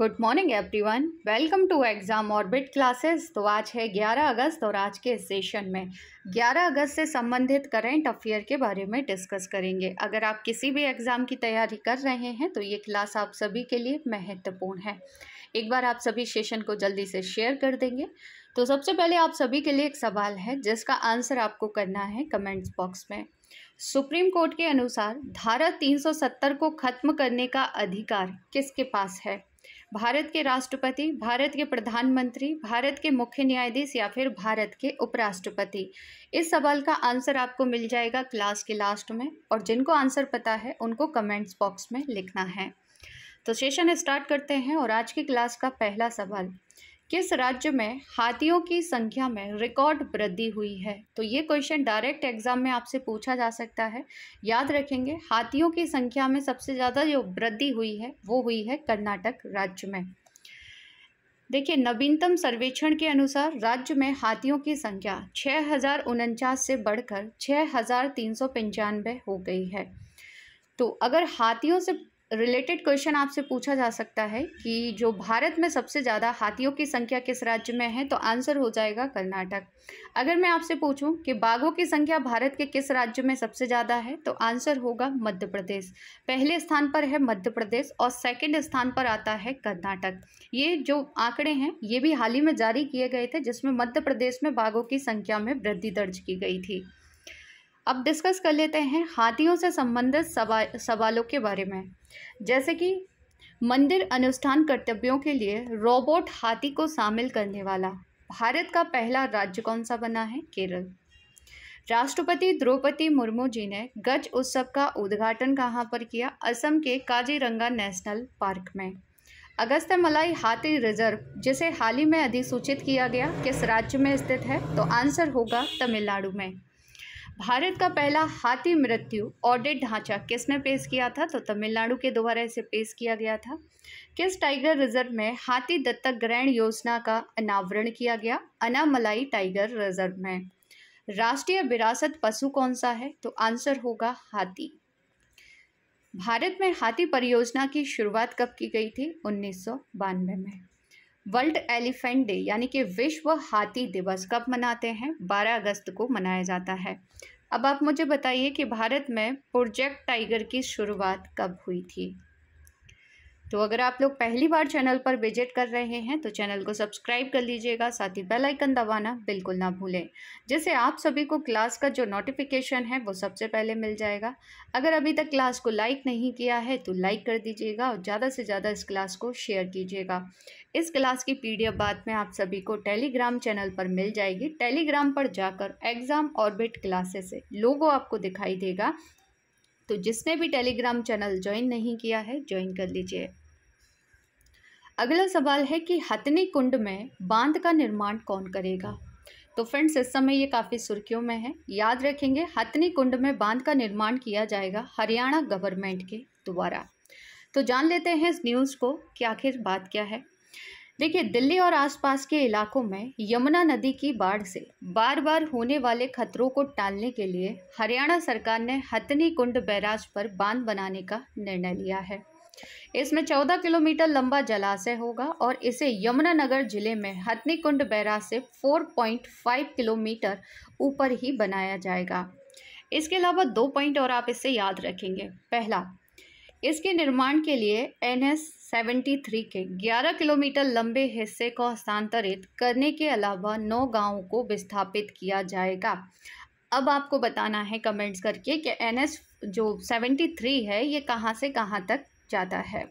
good morning everyone welcome to Exam Orbit Classes तो आज है 11 अगस्त और आज के सेशन में 11 अगस्त से संबंधित करेंट अफेयर के बारे में डिस्कस करेंगे अगर आप किसी भी एग्ज़ाम की तैयारी कर रहे हैं तो ये क्लास आप सभी के लिए महत्वपूर्ण है एक बार आप सभी सेशन को जल्दी से शेयर कर देंगे तो सबसे पहले आप सभी के लिए एक सवाल है जिसका आंसर आपको करना है कमेंट्स बॉक्स में सुप्रीम कोर्ट के अनुसार धारा 370 को खत्म करने का अधिकार किसके पास है भारत के राष्ट्रपति भारत के प्रधानमंत्री भारत के मुख्य न्यायाधीश या फिर भारत के उपराष्ट्रपति इस सवाल का आंसर आपको मिल जाएगा क्लास के लास्ट में और जिनको आंसर पता है उनको कमेंट्स बॉक्स में लिखना है तो सेशन स्टार्ट करते हैं और आज की क्लास का पहला सवाल किस राज्य में हाथियों की संख्या में रिकॉर्ड वृद्धि हुई है तो ये क्वेश्चन डायरेक्ट एग्जाम में आपसे पूछा जा सकता है याद रखेंगे हाथियों की संख्या में सबसे ज़्यादा जो वृद्धि हुई है वो हुई है कर्नाटक राज्य में देखिए नवीनतम सर्वेक्षण के अनुसार राज्य में हाथियों की संख्या छः से बढ़कर छः हो गई है तो अगर हाथियों से रिलेटेड क्वेश्चन आपसे पूछा जा सकता है कि जो भारत में सबसे ज़्यादा हाथियों की संख्या किस राज्य में है तो आंसर हो जाएगा कर्नाटक अगर मैं आपसे पूछूं कि बाघों की संख्या भारत के किस राज्य में सबसे ज़्यादा है तो आंसर होगा मध्य प्रदेश पहले स्थान पर है मध्य प्रदेश और सेकेंड स्थान पर आता है कर्नाटक ये जो आंकड़े हैं ये भी हाल ही में जारी किए गए थे जिसमें मध्य प्रदेश में बाघों की संख्या में वृद्धि दर्ज की गई थी अब डिस्कस कर लेते हैं हाथियों से संबंधित सवा सवालों के बारे में जैसे कि मंदिर अनुष्ठान कर्तव्यों के लिए रोबोट हाथी को शामिल करने वाला भारत का पहला राज्य कौन सा बना है केरल राष्ट्रपति द्रौपदी मुर्मू जी ने गज उत्सव का उद्घाटन कहाँ पर किया असम के काजीरंगा नेशनल पार्क में अगस्त मलाई हाथी रिजर्व जिसे हाल ही में अधिसूचित किया गया किस राज्य में स्थित है तो आंसर होगा तमिलनाडु में भारत का पहला हाथी मृत्यु ऑडिट ढांचा किसने पेश किया था तो तमिलनाडु के द्वारा इसे पेश किया गया था किस टाइगर रिजर्व में हाथी दत्तक ग्रहण योजना का अनावरण किया गया अनामलाई टाइगर रिजर्व में राष्ट्रीय विरासत पशु कौन सा है तो आंसर होगा हाथी भारत में हाथी परियोजना की शुरुआत कब की गई थी उन्नीस में वर्ल्ड एलिफेंट डे यानी कि विश्व हाथी दिवस कब मनाते हैं 12 अगस्त को मनाया जाता है अब आप मुझे बताइए कि भारत में प्रोजेक्ट टाइगर की शुरुआत कब हुई थी तो अगर आप लोग पहली बार चैनल पर विजिट कर रहे हैं तो चैनल को सब्सक्राइब कर लीजिएगा साथ ही बेल आइकन दबाना बिल्कुल ना भूलें जिससे आप सभी को क्लास का जो नोटिफिकेशन है वो सबसे पहले मिल जाएगा अगर अभी तक क्लास को लाइक नहीं किया है तो लाइक कर दीजिएगा और ज़्यादा से ज़्यादा इस क्लास को शेयर कीजिएगा इस क्लास की पीडीएफ बाद में आप सभी को टेलीग्राम चैनल पर मिल जाएगी टेलीग्राम पर जाकर एग्ज़ाम ऑर्बिट क्लासेस से लोगो आपको दिखाई देगा तो जिसने भी टेलीग्राम चैनल ज्वाइन नहीं किया है ज्वाइन कर लीजिए अगला सवाल है कि हथनी कुंड में बांध का निर्माण कौन करेगा तो फ्रेंड्स इस समय ये काफ़ी सुर्खियों में है याद रखेंगे हथनी कुंड में बांध का निर्माण किया जाएगा हरियाणा गवर्नमेंट के द्वारा तो जान लेते हैं इस न्यूज़ को कि आखिर बात क्या है देखिए दिल्ली और आसपास के इलाकों में यमुना नदी की बाढ़ से बार बार होने वाले खतरों को टालने के लिए हरियाणा सरकार ने हथनी कुंड बैराज पर बांध बनाने का निर्णय लिया है इसमें 14 किलोमीटर लंबा जलाशय होगा और इसे यमुनानगर जिले में हथनी कुंड बैराज से 4.5 किलोमीटर ऊपर ही बनाया जाएगा इसके अलावा दो पॉइंट और आप इससे याद रखेंगे पहला इसके निर्माण के लिए एन एस सेवेंटी थ्री के 11 किलोमीटर लंबे हिस्से को हस्तांतरित करने के अलावा नौ गांवों को विस्थापित किया जाएगा अब आपको बताना है कमेंट्स करके कि एन एस जो सेवेंटी थ्री है ये कहाँ से कहाँ तक जाता है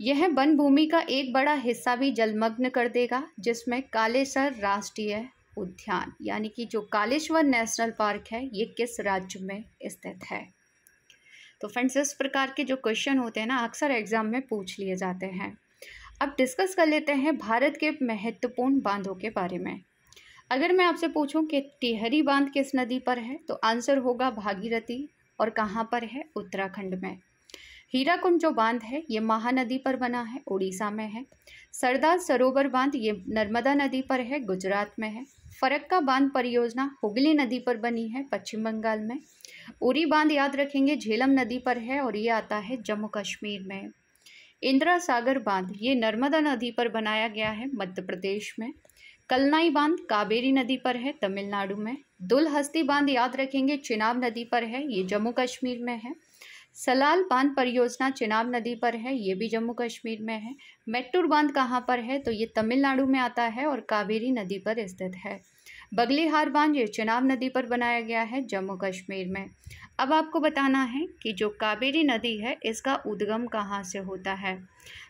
यह वन भूमि का एक बड़ा हिस्सा भी जलमग्न कर देगा जिसमें कालेसर राष्ट्रीय उद्यान यानी कि जो कालेश्वर नेशनल पार्क है ये किस राज्य में स्थित है तो फ्रेंड्स इस प्रकार के जो क्वेश्चन होते हैं ना अक्सर एग्ज़ाम में पूछ लिए जाते हैं अब डिस्कस कर लेते हैं भारत के महत्वपूर्ण बांधों के बारे में अगर मैं आपसे पूछूं कि टिहरी बांध किस नदी पर है तो आंसर होगा भागीरथी और कहाँ पर है उत्तराखंड में हीराकुंड जो बांध है ये महानदी पर बना है उड़ीसा में है सरदार सरोवर बांध ये नर्मदा नदी पर है गुजरात में है फरक्का बांध परियोजना हुगली नदी पर बनी है पश्चिम बंगाल में उरी बांध याद रखेंगे झेलम नदी पर है और ये आता है जम्मू कश्मीर में इंदिरा सागर बांध ये नर्मदा नदी पर बनाया गया है मध्य प्रदेश में कलनाई बांध कावेरी नदी पर है तमिलनाडु में दुलहस्ती बांध याद रखेंगे चिनाब नदी पर है ये जम्मू कश्मीर में है सलाल बांध परियोजना चिनाब नदी पर है ये भी जम्मू कश्मीर में है मेट्टूर बांध कहाँ पर है तो ये तमिलनाडु में आता है और कावेरी नदी पर स्थित है हार बांध ये चिनाब नदी पर बनाया गया है जम्मू कश्मीर में अब आपको बताना है कि जो कावेरी नदी है इसका उद्गम कहाँ से होता है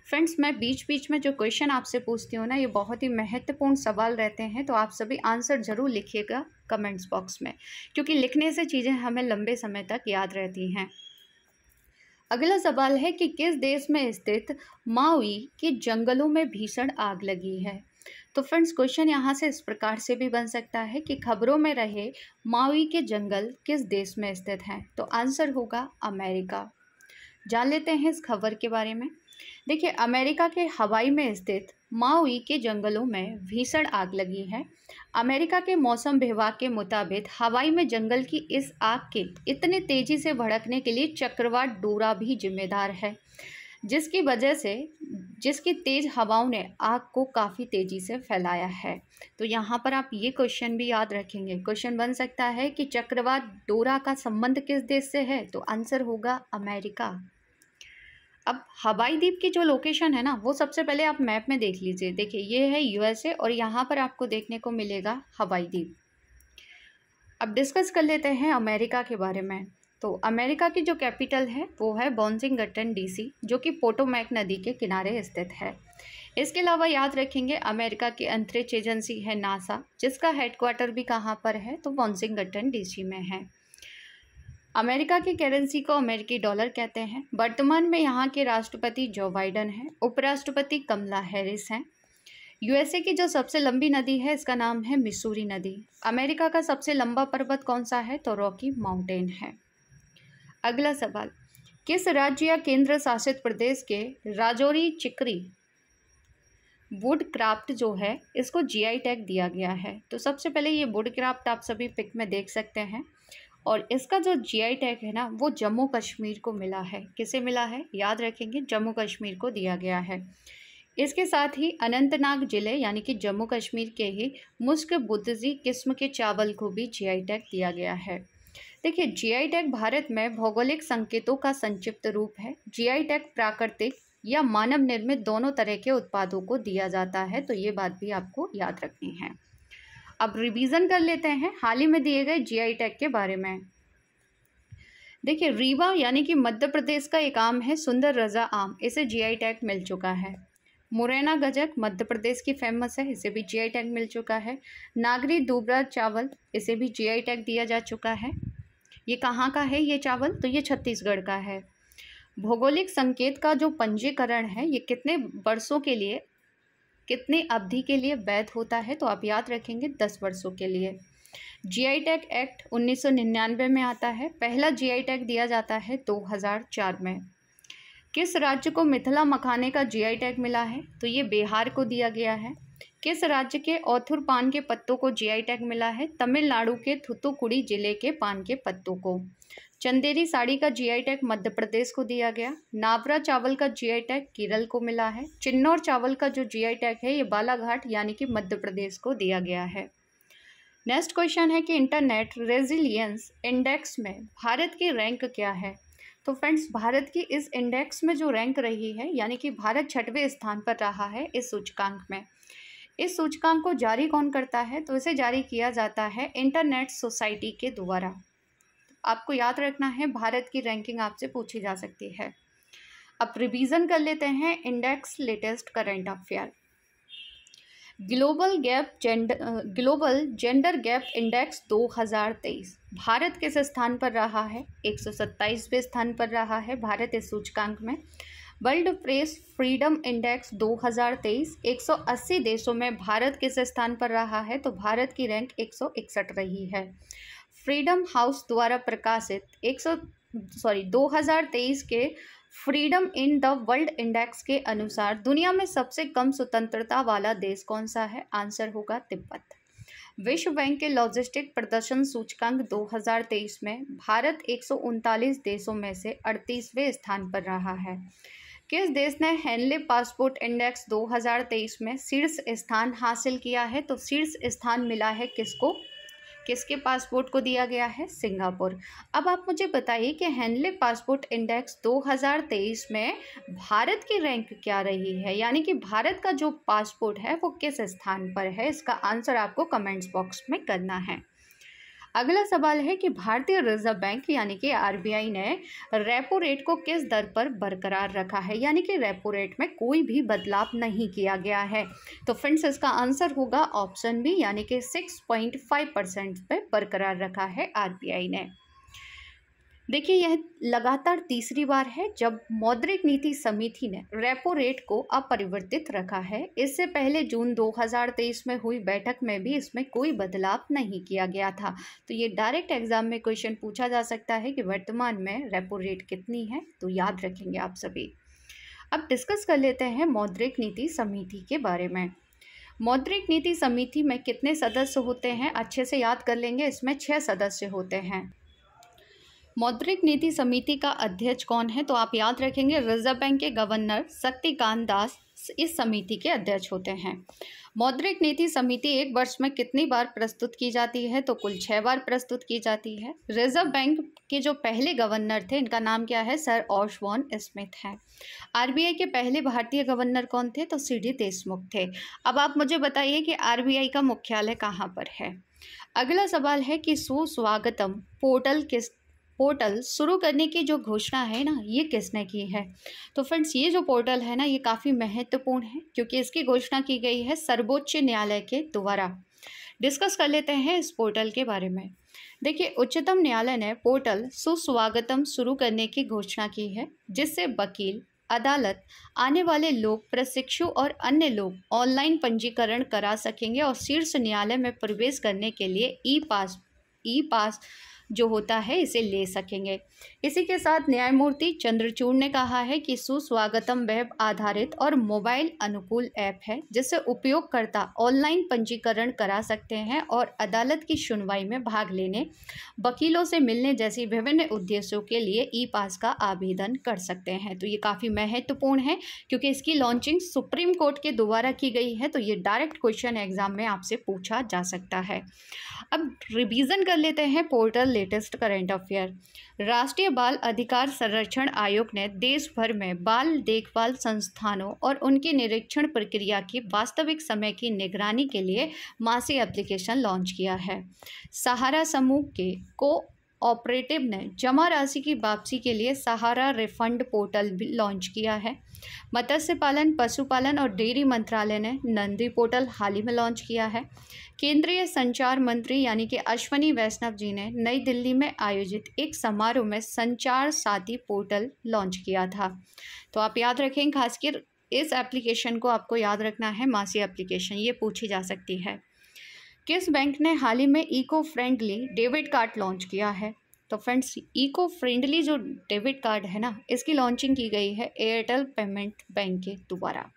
फ्रेंड्स मैं बीच बीच में जो क्वेश्चन आपसे पूछती हूँ ना ये बहुत ही महत्वपूर्ण सवाल रहते हैं तो आप सभी आंसर ज़रूर लिखिएगा कमेंट्स बॉक्स में क्योंकि लिखने से चीज़ें हमें लंबे समय तक याद रहती हैं अगला सवाल है कि किस देश में स्थित माउई के जंगलों में भीषण आग लगी है तो फ्रेंड्स क्वेश्चन यहाँ से इस प्रकार से भी बन सकता है कि खबरों में रहे मावी के जंगल किस देश में स्थित हैं तो आंसर होगा अमेरिका जान लेते हैं इस खबर के बारे में देखिए अमेरिका के हवाई में स्थित माउई के जंगलों में भीषण आग लगी है अमेरिका के मौसम विभाग के मुताबिक हवाई में जंगल की इस आग के इतने तेजी से भड़कने के लिए चक्रवात डोरा भी जिम्मेदार है जिसकी वजह से जिसकी तेज़ हवाओं ने आग को काफ़ी तेज़ी से फैलाया है तो यहाँ पर आप ये क्वेश्चन भी याद रखेंगे क्वेश्चन बन सकता है कि चक्रवात डोरा का संबंध किस देश से है तो आंसर होगा अमेरिका अब हवाई द्वीप की जो लोकेशन है ना वो सबसे पहले आप मैप में देख लीजिए देखिए ये है यूएसए और यहाँ पर आपको देखने को मिलेगा हवाई द्वीप अब डिस्कस कर लेते हैं अमेरिका के बारे में तो अमेरिका की जो कैपिटल है वो है बॉन्सिंगटन डीसी जो कि पोटोमैक नदी के किनारे स्थित है इसके अलावा याद रखेंगे अमेरिका की अंतरिक्ष एजेंसी है नासा जिसका हेडक्वार्टर भी कहाँ पर है तो बॉन्सिंगटन डीसी में है अमेरिका की करेंसी को अमेरिकी डॉलर कहते हैं वर्तमान में यहाँ के राष्ट्रपति जो बाइडन हैं उपराष्ट्रपति कमला हैरिस हैं यूएसए की जो सबसे लंबी नदी है इसका नाम है मिसूरी नदी अमेरिका का सबसे लंबा पर्वत कौन सा है तो रॉकी माउंटेन है अगला सवाल किस राज्य या केंद्र शासित प्रदेश के राजौरी चिकरी वुड क्राफ्ट जो है इसको जीआई टैग दिया गया है तो सबसे पहले ये वुड क्राफ्ट आप सभी पिक में देख सकते हैं और इसका जो जीआई टैग है ना वो जम्मू कश्मीर को मिला है किसे मिला है याद रखेंगे जम्मू कश्मीर को दिया गया है इसके साथ ही अनंतनाग जिले यानी कि जम्मू कश्मीर के ही मुस्क बुद्धजी किस्म के चावल को भी जी टैग दिया गया है देखिए जीआई टैग भारत में भौगोलिक संकेतों का संक्षिप्त रूप है जीआई टैग प्राकृतिक या मानव निर्मित दोनों तरह के उत्पादों को दिया जाता है तो ये बात भी आपको याद रखनी है अब रिवीजन कर लेते हैं हाल ही में दिए गए जीआई टैग के बारे में देखिए रीवा यानी कि मध्य प्रदेश का एक आम है सुंदर रजा आम इसे आई टैग मिल चुका है मुरैना गजक मध्य प्रदेश की फेमस है इसे भी जीआई टैग मिल चुका है नागरी दूबरा चावल इसे भी जीआई टैग दिया जा चुका है ये कहाँ का है ये चावल तो ये छत्तीसगढ़ का है भौगोलिक संकेत का जो पंजीकरण है ये कितने वर्षों के लिए कितने अवधि के लिए वैध होता है तो आप याद रखेंगे दस वर्षों के लिए आई टैग एक्ट निन्यानवे में आता है पहला आई टैग दिया जाता है चार में किस राज्य को मिथिला मखाने का जीआई टैग मिला है तो ये बिहार को दिया गया है किस राज्य के औथुर पान के पत्तों को जीआई टैग मिला है तमिलनाडु के थुतुकुड़ी जिले के पान के पत्तों को चंदेरी साड़ी का जीआई टैग मध्य प्रदेश को दिया गया नावरा चावल का जीआई टैग केरल को मिला है चिन्नौर चावल का जो जीआई टैग है ये बालाघाट यानी कि मध्य प्रदेश को दिया गया है नेक्स्ट क्वेश्चन है कि इंटरनेट रेजिलियंस इंडेक्स में भारत की रैंक क्या है तो फ्रेंड्स भारत की इस इंडेक्स में जो रैंक रही है यानी कि भारत छठवें स्थान पर रहा है इस सूचकांक में इस सूचकांक को जारी कौन करता है तो इसे जारी किया जाता है इंटरनेट सोसाइटी के द्वारा आपको याद रखना है भारत की रैंकिंग आपसे पूछी जा सकती है अब रिवीजन कर लेते हैं index latest current affair global gap gender global gender gap index 2023 Bharat किस स्थान पर रहा है एक सौ स्थान पर रहा है भारत इस सूचकांक में वर्ल्ड प्रेस फ्रीडम इंडेक्स 2023 180 देशों में भारत किस स्थान पर रहा है तो भारत की रैंक एक रही है फ्रीडम हाउस द्वारा प्रकाशित एक सॉरी 2023 के freedom in the world index के अनुसार दुनिया में सबसे कम स्वतंत्रता वाला देश कौन सा है आंसर होगा तिब्बत विश्व बैंक के लॉजिस्टिक प्रदर्शन सूचकांक 2023 में भारत एक देशों में से 38वें स्थान पर रहा है किस देश ने हैंडले पासपोर्ट इंडेक्स 2023 में शीर्ष स्थान हासिल किया है तो शीर्ष स्थान मिला है किसको किसके पासपोर्ट को दिया गया है सिंगापुर अब आप मुझे बताइए कि हेनले पासपोर्ट इंडेक्स 2023 में भारत की रैंक क्या रही है यानी कि भारत का जो पासपोर्ट है वो किस स्थान पर है इसका आंसर आपको कमेंट्स बॉक्स में करना है अगला सवाल है कि भारतीय रिजर्व बैंक यानी कि आरबीआई ने रेपो रेट को किस दर पर बरकरार रखा है यानी कि रेपो रेट में कोई भी बदलाव नहीं किया गया है तो फ्रेंड्स इसका आंसर होगा ऑप्शन बी यानी कि सिक्स पॉइंट फाइव परसेंट पर बरकरार रखा है आर ने देखिए यह लगातार तीसरी बार है जब मौद्रिक नीति समिति ने रेपो रेट को अपरिवर्तित रखा है इससे पहले जून 2023 में हुई बैठक में भी इसमें कोई बदलाव नहीं किया गया था तो ये डायरेक्ट एग्जाम में क्वेश्चन पूछा जा सकता है कि वर्तमान में रेपो रेट कितनी है तो याद रखेंगे आप सभी अब डिस्कस कर लेते हैं मौद्रिक नीति समिति के बारे में मौद्रिक नीति समिति में कितने सदस्य होते हैं अच्छे से याद कर लेंगे इसमें छः सदस्य होते हैं मौद्रिक नीति समिति का अध्यक्ष कौन है तो आप याद रखेंगे रिजर्व बैंक के गवर्नर शक्तिकांत दास इस समिति के अध्यक्ष होते हैं मौद्रिक नीति समिति एक वर्ष में कितनी बार प्रस्तुत की जाती है तो कुल छः बार प्रस्तुत की जाती है रिजर्व बैंक के जो पहले गवर्नर थे इनका नाम क्या है सर ऑशवॉन स्मिथ हैं आर के पहले भारतीय गवर्नर कौन थे तो सी डी देशमुख थे अब आप मुझे बताइए कि आर का मुख्यालय कहाँ पर है अगला सवाल है कि सुस्वागतम पोर्टल किस पोर्टल शुरू करने की जो घोषणा है ना ये किसने की है तो फ्रेंड्स ये जो पोर्टल है ना ये काफ़ी महत्वपूर्ण है क्योंकि इसकी घोषणा की गई है सर्वोच्च न्यायालय के द्वारा डिस्कस कर लेते हैं इस पोर्टल के बारे में देखिए उच्चतम न्यायालय ने पोर्टल सुस्वागतम शुरू करने की घोषणा की है जिससे वकील अदालत आने वाले लोग प्रशिक्षु और अन्य लोग ऑनलाइन पंजीकरण करा सकेंगे और शीर्ष न्यायालय में प्रवेश करने के लिए ई पास ई पास जो होता है इसे ले सकेंगे इसी के साथ न्यायमूर्ति चंद्रचूड़ ने कहा है कि सुस्वागतम वेब आधारित और मोबाइल अनुकूल ऐप है जिससे उपयोगकर्ता ऑनलाइन पंजीकरण करा सकते हैं और अदालत की सुनवाई में भाग लेने वकीलों से मिलने जैसी विभिन्न उद्देश्यों के लिए ई पास का आवेदन कर सकते हैं तो ये काफ़ी महत्वपूर्ण है क्योंकि इसकी लॉन्चिंग सुप्रीम कोर्ट के द्वारा की गई है तो ये डायरेक्ट क्वेश्चन एग्जाम में आपसे पूछा जा सकता है अब रिविजन कर लेते हैं पोर्टल लेटेस्ट करंट अफेयर राष्ट्रीय बाल अधिकार संरक्षण आयोग ने देश भर में बाल देखभाल संस्थानों और उनके निरीक्षण प्रक्रिया की वास्तविक समय की निगरानी के लिए मासी एप्लीकेशन लॉन्च किया है सहारा समूह के को ऑपरेटिव ने जमा राशि की वापसी के लिए सहारा रिफंड पोर्टल भी लॉन्च किया है मत्स्य पालन पशुपालन और डेयरी मंत्रालय ने नंदी पोर्टल हाल ही में लॉन्च किया है केंद्रीय संचार मंत्री यानी कि अश्वनी वैष्णव जी ने नई दिल्ली में आयोजित एक समारोह में संचार साथी पोर्टल लॉन्च किया था तो आप याद रखें खासकर इस एप्लीकेशन को आपको याद रखना है मासी एप्लीकेशन ये पूछी जा सकती है किस बैंक ने हाल ही में eco friendly debit card launch किया है तो फ्रेंड्स इको फ्रेंडली जो डेबिट कार्ड है ना इसकी लॉन्चिंग की गई है एयरटेल पेमेंट बैंक के द्वारा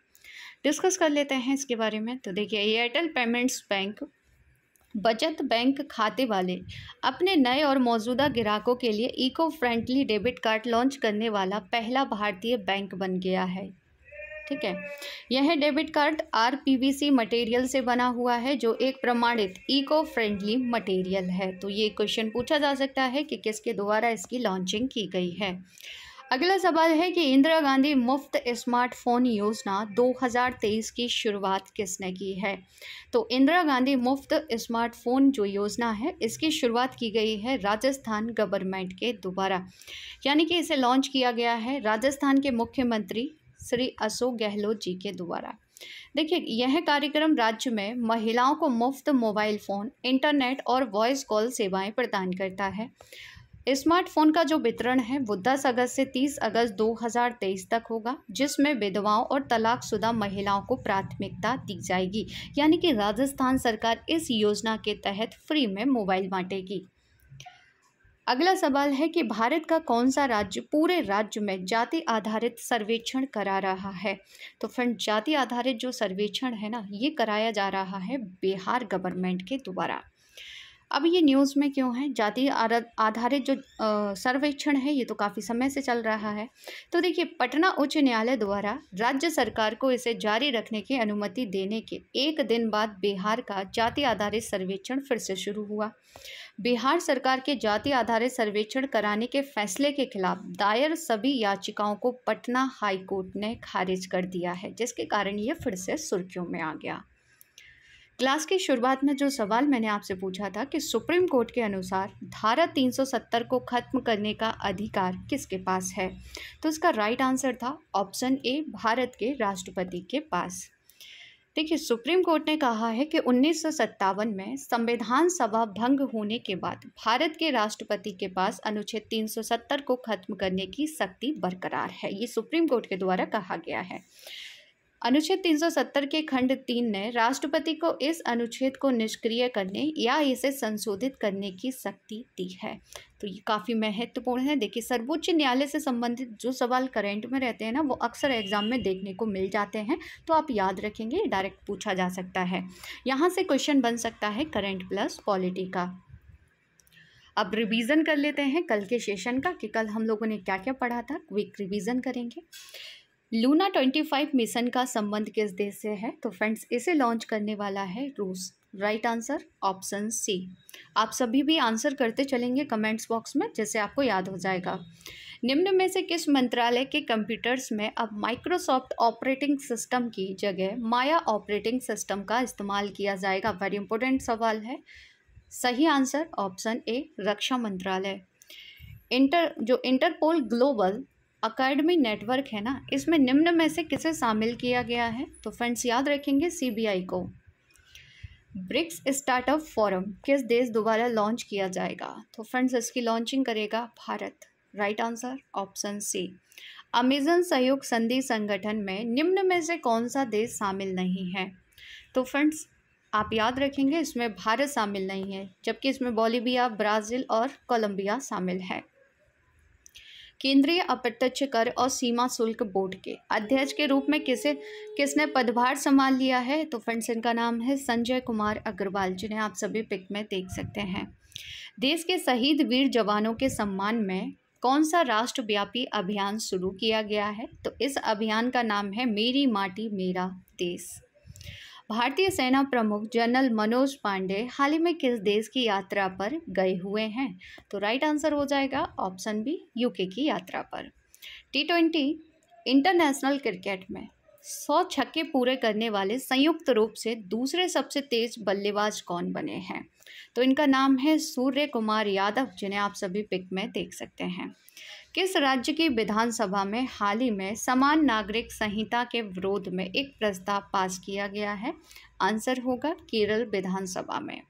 डिस्कस कर लेते हैं इसके बारे में तो देखिए एयरटेल पेमेंट्स बैंक बचत बैंक खाते वाले अपने नए और मौजूदा ग्राहकों के लिए eco friendly debit card launch करने वाला पहला भारतीय बैंक बन गया है ठीक है यह डेबिट कार्ड आर मटेरियल से बना हुआ है जो एक प्रमाणित इको फ्रेंडली मटेरियल है तो ये क्वेश्चन पूछा जा सकता है कि किसके द्वारा इसकी लॉन्चिंग की गई है अगला सवाल है कि इंदिरा गांधी मुफ्त स्मार्टफोन योजना 2023 की शुरुआत किसने की है तो इंदिरा गांधी मुफ्त स्मार्टफोन जो योजना है इसकी शुरुआत की गई है राजस्थान गवर्नमेंट के द्वारा यानी कि इसे लॉन्च किया गया है राजस्थान के मुख्यमंत्री श्री अशोक गहलोत जी के द्वारा देखिए यह कार्यक्रम राज्य में महिलाओं को मुफ्त मोबाइल फ़ोन इंटरनेट और वॉइस कॉल सेवाएं प्रदान करता है स्मार्टफोन का जो वितरण है वो 10 अगस्त से 30 अगस्त 2023 तक होगा जिसमें विधवाओं और तलाकशुदा महिलाओं को प्राथमिकता दी जाएगी यानी कि राजस्थान सरकार इस योजना के तहत फ्री में मोबाइल बांटेगी अगला सवाल है कि भारत का कौन सा राज्य पूरे राज्य में जाति आधारित सर्वेक्षण करा रहा है तो फ्रेंड जाति आधारित जो सर्वेक्षण है ना ये कराया जा रहा है बिहार गवर्नमेंट के द्वारा अब ये न्यूज़ में क्यों है जाति आधारित जो सर्वेक्षण है ये तो काफ़ी समय से चल रहा है तो देखिए पटना उच्च न्यायालय द्वारा राज्य सरकार को इसे जारी रखने की अनुमति देने के एक दिन बाद बिहार का जाति आधारित सर्वेक्षण फिर से शुरू हुआ बिहार सरकार के जाति आधारित सर्वेक्षण कराने के फैसले के खिलाफ दायर सभी याचिकाओं को पटना हाईकोर्ट ने खारिज कर दिया है जिसके कारण ये फिर से सुर्खियों में आ गया क्लास की शुरुआत में जो सवाल मैंने आपसे पूछा था कि सुप्रीम कोर्ट के अनुसार धारा 370 को ख़त्म करने का अधिकार किसके पास है तो उसका राइट आंसर था ऑप्शन ए भारत के राष्ट्रपति के पास देखिए सुप्रीम कोर्ट ने कहा है कि उन्नीस में संविधान सभा भंग होने के बाद भारत के राष्ट्रपति के पास अनुच्छेद 370 को खत्म करने की शक्ति बरकरार है ये सुप्रीम कोर्ट के द्वारा कहा गया है अनुच्छेद 370 के खंड तीन ने राष्ट्रपति को इस अनुच्छेद को निष्क्रिय करने या इसे संशोधित करने की शक्ति दी है तो ये काफ़ी महत्वपूर्ण है देखिए सर्वोच्च न्यायालय से संबंधित जो सवाल करेंट में रहते हैं ना वो अक्सर एग्जाम में देखने को मिल जाते हैं तो आप याद रखेंगे डायरेक्ट पूछा जा सकता है यहाँ से क्वेश्चन बन सकता है करेंट प्लस पॉलिटी का अब रिवीजन कर लेते हैं कल के सेशन का कि कल हम लोगों ने क्या क्या पढ़ा था क्विक रिवीजन करेंगे लूना 25 मिशन का संबंध किस देश से है तो फ्रेंड्स इसे लॉन्च करने वाला है रूस राइट आंसर ऑप्शन सी आप सभी भी आंसर करते चलेंगे कमेंट्स बॉक्स में जैसे आपको याद हो जाएगा निम्न में से किस मंत्रालय के कंप्यूटर्स में अब माइक्रोसॉफ्ट ऑपरेटिंग सिस्टम की जगह माया ऑपरेटिंग सिस्टम का इस्तेमाल किया जाएगा वेरी इंपॉर्टेंट सवाल है सही आंसर ऑप्शन ए रक्षा मंत्रालय इंटर जो इंटरपोल ग्लोबल अकेडमी नेटवर्क है ना इसमें निम्न में से किसे शामिल किया गया है तो फ्रेंड्स याद रखेंगे सीबीआई को ब्रिक्स स्टार्टअप फोरम किस देश दोबारा लॉन्च किया जाएगा तो फ्रेंड्स इसकी लॉन्चिंग करेगा Bharat right answer option C Amazon सहयोग संधि संगठन में निम्न में से कौन सा देश शामिल नहीं है तो फ्रेंड्स आप याद रखेंगे इसमें भारत शामिल नहीं है जबकि इसमें बॉलीबिया ब्राज़ील और कोलंबिया शामिल है केंद्रीय अप्रत्यक्ष कर और सीमा शुल्क बोर्ड के अध्यक्ष के रूप में किसे किसने पदभार संभाल लिया है तो फ्रेंड्स इनका नाम है संजय कुमार अग्रवाल जिन्हें आप सभी पिक में देख सकते हैं देश के शहीद वीर जवानों के सम्मान में कौन सा राष्ट्रव्यापी अभियान शुरू किया गया है तो इस अभियान का नाम है मेरी माटी मेरा देश भारतीय सेना प्रमुख जनरल मनोज पांडे हाल ही में किस देश की यात्रा पर गए हुए हैं तो राइट आंसर हो जाएगा ऑप्शन बी यूके की यात्रा पर टी ट्वेंटी इंटरनेशनल क्रिकेट में सौ छक्के पूरे करने वाले संयुक्त रूप से दूसरे सबसे तेज बल्लेबाज कौन बने हैं तो इनका नाम है सूर्य कुमार यादव जिन्हें आप सभी पिक में देख सकते हैं किस राज्य की विधानसभा में हाल ही में समान नागरिक संहिता के विरोध में एक प्रस्ताव पास किया गया है आंसर होगा केरल विधानसभा में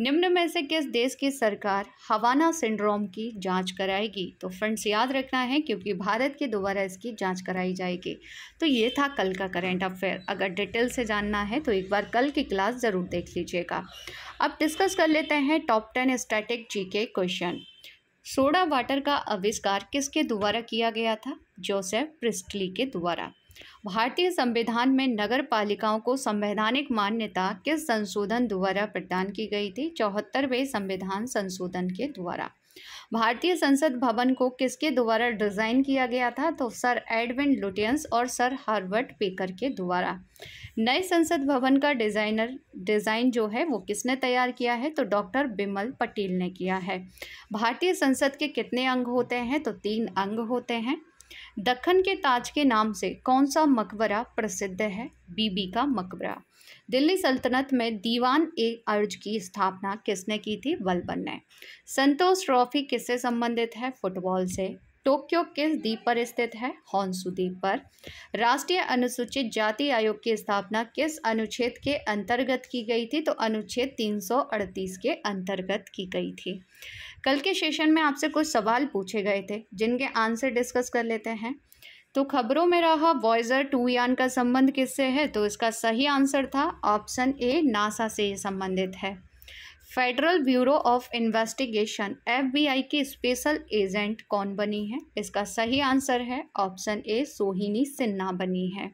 निम्न में से किस देश की सरकार हवाना सिंड्रोम की जांच कराएगी तो फ्रेंड्स याद रखना है क्योंकि भारत के दोबारा इसकी जांच कराई जाएगी तो ये था कल का करेंट अफेयर अगर डिटेल से जानना है तो एक बार कल की क्लास ज़रूर देख लीजिएगा अब डिस्कस कर लेते हैं टॉप टेन स्टैटिक जीके के क्वेश्चन सोडा वाटर का आविष्कार किसके द्वारा किया गया था जोसेफ प्रिस्टली के द्वारा भारतीय संविधान में नगर पालिकाओं को संवैधानिक मान्यता किस संशोधन द्वारा प्रदान की गई थी चौहत्तरवें संविधान संशोधन के द्वारा भारतीय संसद भवन को किसके द्वारा डिज़ाइन किया गया था तो सर एडविन लुटियंस और सर हार्वर्ट पेकर के द्वारा नए संसद भवन का डिज़ाइनर डिज़ाइन जो है वो किसने तैयार किया है तो डॉक्टर बिमल पटेल ने किया है भारतीय संसद के कितने अंग होते हैं तो तीन अंग होते हैं दखन के ताज के नाम से कौन सा मकबरा प्रसिद्ध है बीबी का मकबरा दिल्ली सल्तनत में दीवान ए अर्ज की स्थापना किसने की थी बलबन ने संतोष ट्रॉफी किससे संबंधित है फुटबॉल से टोक्यो किस द्वीप पर स्थित है हॉन्सु द्वीप पर राष्ट्रीय अनुसूचित जाति आयोग की स्थापना किस अनुच्छेद के अंतर्गत की गई थी तो अनुच्छेद 338 के अंतर्गत की गई थी कल के सेशन में आपसे कुछ सवाल पूछे गए थे जिनके आंसर डिस्कस कर लेते हैं तो खबरों में रहा वॉयजर टू यान का संबंध किससे है तो इसका सही आंसर था ऑप्शन ए नासा से संबंधित है federal bureau of investigation FBI की स्पेशल एजेंट कौन बनी है इसका सही आंसर है ऑप्शन ए सोहिनी सिन्हा बनी है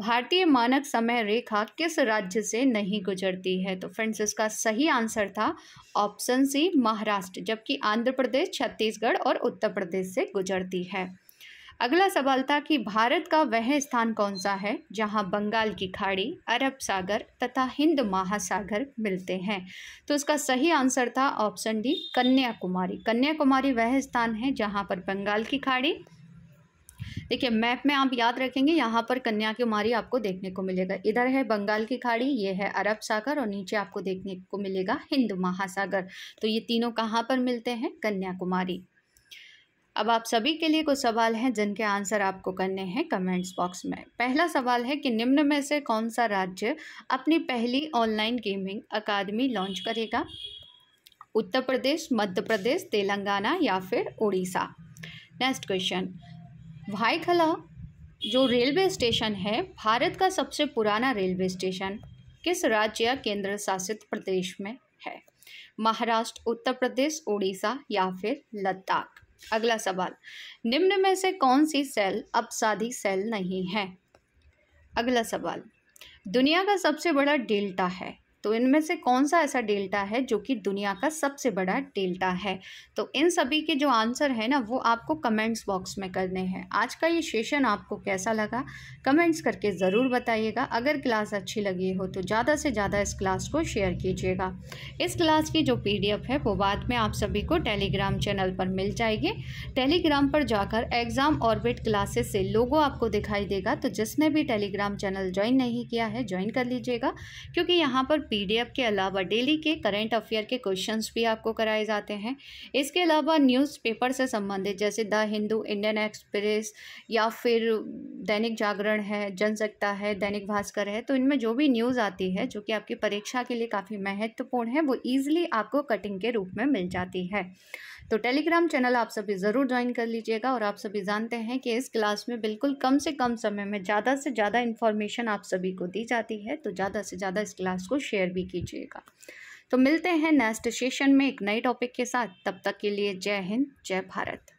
भारतीय मानक समय रेखा किस राज्य से नहीं गुजरती है तो फ्रेंड्स इसका सही आंसर था ऑप्शन सी महाराष्ट्र जबकि आंध्र प्रदेश छत्तीसगढ़ और उत्तर प्रदेश से गुजरती है अगला सवाल था कि भारत का वह स्थान कौन सा है जहां बंगाल की खाड़ी अरब सागर तथा हिंद महासागर मिलते हैं तो इसका सही आंसर था ऑप्शन डी कन्याकुमारी कन्याकुमारी वह स्थान है जहां पर बंगाल की खाड़ी देखिए मैप में आप याद रखेंगे यहाँ पर कन्याकुमारी आपको देखने को मिलेगा इधर है बंगाल की खाड़ी ये है अरब सागर और नीचे आपको देखने को मिलेगा हिंद महासागर तो ये तीनों कहाँ पर मिलते हैं कन्याकुमारी अब आप सभी के लिए कुछ सवाल हैं जिनके आंसर आपको करने हैं कमेंट्स बॉक्स में पहला सवाल है कि निम्न में से कौन सा राज्य अपनी पहली ऑनलाइन गेमिंग अकादमी लॉन्च करेगा उत्तर प्रदेश मध्य प्रदेश तेलंगाना या फिर उड़ीसा नेक्स्ट क्वेश्चन भाईखला जो रेलवे स्टेशन है भारत का सबसे पुराना रेलवे स्टेशन किस राज्य या केंद्र शासित प्रदेश में है महाराष्ट्र उत्तर प्रदेश उड़ीसा या फिर लद्दाख अगला सवाल निम्न में से कौन सी सेल अपसाधी सेल नहीं है अगला सवाल दुनिया का सबसे बड़ा डेल्टा है तो इनमें से कौन सा ऐसा डेल्टा है जो कि दुनिया का सबसे बड़ा डेल्टा है तो इन सभी के जो आंसर है ना वो आपको कमेंट्स बॉक्स में करने हैं आज का ये सेशन आपको कैसा लगा कमेंट्स करके ज़रूर बताइएगा अगर क्लास अच्छी लगी हो तो ज़्यादा से ज़्यादा इस क्लास को शेयर कीजिएगा इस क्लास की जो पी है वो बाद में आप सभी को टेलीग्राम चैनल पर मिल जाएगी टेलीग्राम पर जाकर एग्ज़ाम ऑर्बिट क्लासेस से लोगों आपको दिखाई देगा तो जिसने भी टेलीग्राम चैनल ज्वाइन नहीं किया है ज्वाइन कर लीजिएगा क्योंकि यहाँ पर पीडीएफ के अलावा डेली के करंट अफेयर के क्वेश्चंस भी आपको कराए जाते हैं इसके अलावा न्यूज़पेपर से संबंधित जैसे द हिंदू इंडियन एक्सप्रेस या फिर दैनिक जागरण है जनसत्ता है दैनिक भास्कर है तो इनमें जो भी न्यूज़ आती है जो कि आपकी परीक्षा के लिए काफ़ी महत्वपूर्ण है वो ईज़िली आपको कटिंग के रूप में मिल जाती है तो टेलीग्राम चैनल आप सभी ज़रूर ज्वाइन कर लीजिएगा और आप सभी जानते हैं कि इस क्लास में बिल्कुल कम से कम समय में ज़्यादा से ज़्यादा इन्फॉर्मेशन आप सभी को दी जाती है तो ज़्यादा से ज़्यादा इस क्लास को शेयर भी कीजिएगा तो मिलते हैं नेक्स्ट सेशन में एक नए टॉपिक के साथ तब तक के लिए जय हिंद जय भारत